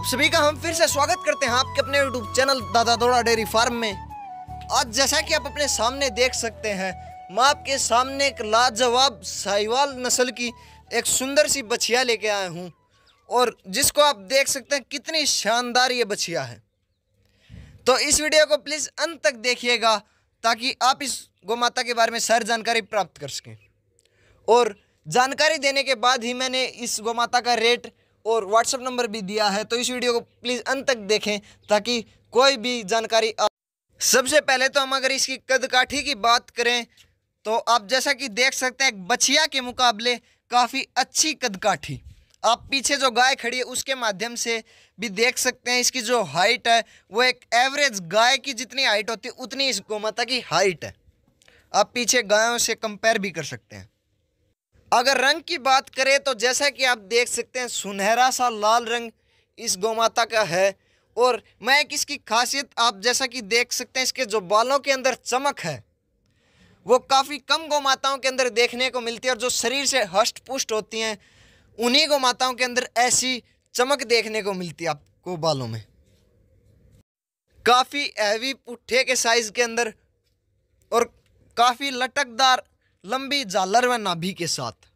आप सभी का हम फिर से स्वागत करते हैं आपके अपने यूट्यूब चैनल दादा दौड़ा डेयरी फार्म में आज जैसा कि आप अपने सामने देख सकते हैं मैं आपके सामने एक लाजवाब साहिवाल नस्ल की एक सुंदर सी बछिया लेके आया हूँ और जिसको आप देख सकते हैं कितनी शानदार ये बछिया है तो इस वीडियो को प्लीज़ अंत तक देखिएगा ताकि आप इस गौमाता के बारे में सारी जानकारी प्राप्त कर सकें और जानकारी देने के बाद ही मैंने इस गौमाता का रेट और व्हाट्सअप नंबर भी दिया है तो इस वीडियो को प्लीज़ अंत तक देखें ताकि कोई भी जानकारी सबसे पहले तो हम अगर इसकी कदकाठी की बात करें तो आप जैसा कि देख सकते हैं बछिया के मुकाबले काफ़ी अच्छी कदकाठी आप पीछे जो गाय खड़ी है उसके माध्यम से भी देख सकते हैं इसकी जो हाइट है वो एक एवरेज गाय की जितनी हाइट होती है उतनी इस गोमाता की हाइट है आप पीछे गायों से कंपेयर भी कर सकते हैं अगर रंग की बात करें तो जैसा कि आप देख सकते हैं सुनहरा सा लाल रंग इस गौमाता का है और मैं एक इसकी खासियत आप जैसा कि देख सकते हैं इसके जो बालों के अंदर चमक है वो काफ़ी कम गौमाताओं के अंदर देखने को मिलती है और जो शरीर से हष्ट पुष्ट होती हैं उन्हीं गौमाताओं के अंदर ऐसी चमक देखने को मिलती है आपको बालों में काफ़ी हैवी पुट्ठे के साइज़ के अंदर और काफ़ी लटकदार लंबी जालर व नाभि के साथ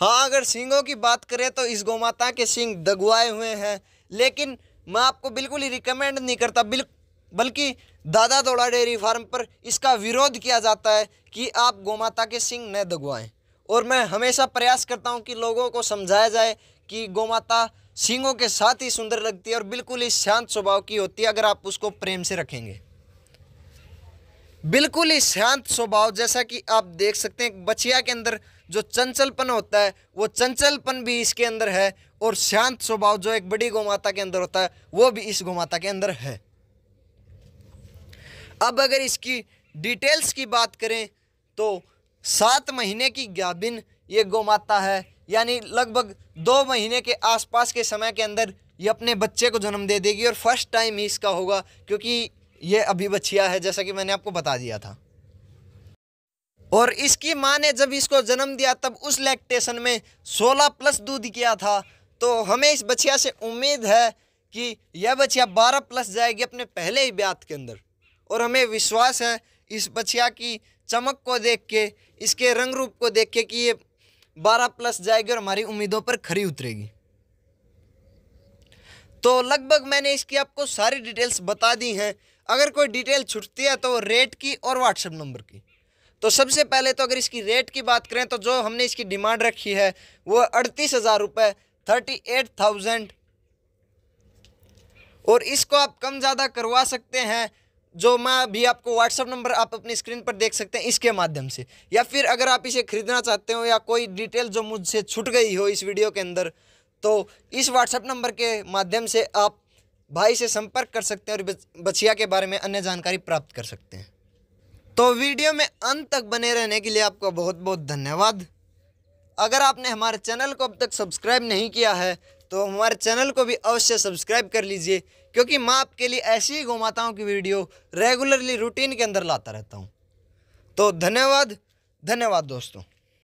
हाँ अगर सिंगों की बात करें तो इस गौमाता के सिंग दगवाए हुए हैं लेकिन मैं आपको बिल्कुल ही रिकमेंड नहीं करता बिल बल्कि दादा दौड़ा डेयरी फार्म पर इसका विरोध किया जाता है कि आप गौमाता के सिंग न दगवाएं और मैं हमेशा प्रयास करता हूं कि लोगों को समझाया जाए कि गौमाता सिंगों के साथ ही सुंदर लगती है और बिल्कुल ही शांत स्वभाव की होती है अगर आप उसको प्रेम से रखेंगे बिल्कुल ही शांत स्वभाव जैसा कि आप देख सकते हैं बचिया के अंदर जो चंचलपन होता है वो चंचलपन भी इसके अंदर है और शांत स्वभाव जो एक बड़ी गोमाता के अंदर होता है वो भी इस गोमाता के अंदर है अब अगर इसकी डिटेल्स की बात करें तो सात महीने की गाभिन ये गोमाता है यानी लगभग दो महीने के आसपास के समय के अंदर ये अपने बच्चे को जन्म दे देगी और फर्स्ट टाइम ही इसका होगा क्योंकि ये अभी बच्चिया है जैसा कि मैंने आपको बता दिया था और इसकी माँ ने जब इसको जन्म दिया तब उस लैक्टेशन में 16 प्लस दूध किया था तो हमें इस बच्चिया से उम्मीद है कि यह बच्चिया 12 प्लस जाएगी अपने पहले ही ब्यात के अंदर और हमें विश्वास है इस बच्चिया की चमक को देख के इसके रंग रूप को देख के कि ये बारह प्लस जाएगी और हमारी उम्मीदों पर खरी उतरेगी तो लगभग मैंने इसकी आपको सारी डिटेल्स बता दी हैं अगर कोई डिटेल छुटती है तो रेट की और व्हाट्सएप नंबर की तो सबसे पहले तो अगर इसकी रेट की बात करें तो जो हमने इसकी डिमांड रखी है वो अड़तीस हज़ार रुपये थर्टी एट थाउजेंड और इसको आप कम ज़्यादा करवा सकते हैं जो मैं अभी आपको व्हाट्सअप नंबर आप अपनी स्क्रीन पर देख सकते हैं इसके माध्यम से या फिर अगर आप इसे ख़रीदना चाहते हो या कोई डिटेल जो मुझसे छूट गई हो इस वीडियो के अंदर तो इस व्हाट्सएप नंबर के माध्यम से आप भाई से संपर्क कर सकते हैं और बछिया के बारे में अन्य जानकारी प्राप्त कर सकते हैं तो वीडियो में अंत तक बने रहने के लिए आपका बहुत बहुत धन्यवाद अगर आपने हमारे चैनल को अब तक सब्सक्राइब नहीं किया है तो हमारे चैनल को भी अवश्य सब्सक्राइब कर लीजिए क्योंकि मैं आपके लिए ऐसी ही गौमाताओं की वीडियो रेगुलरली रूटीन के अंदर लाता रहता हूँ तो धन्यवाद धन्यवाद दोस्तों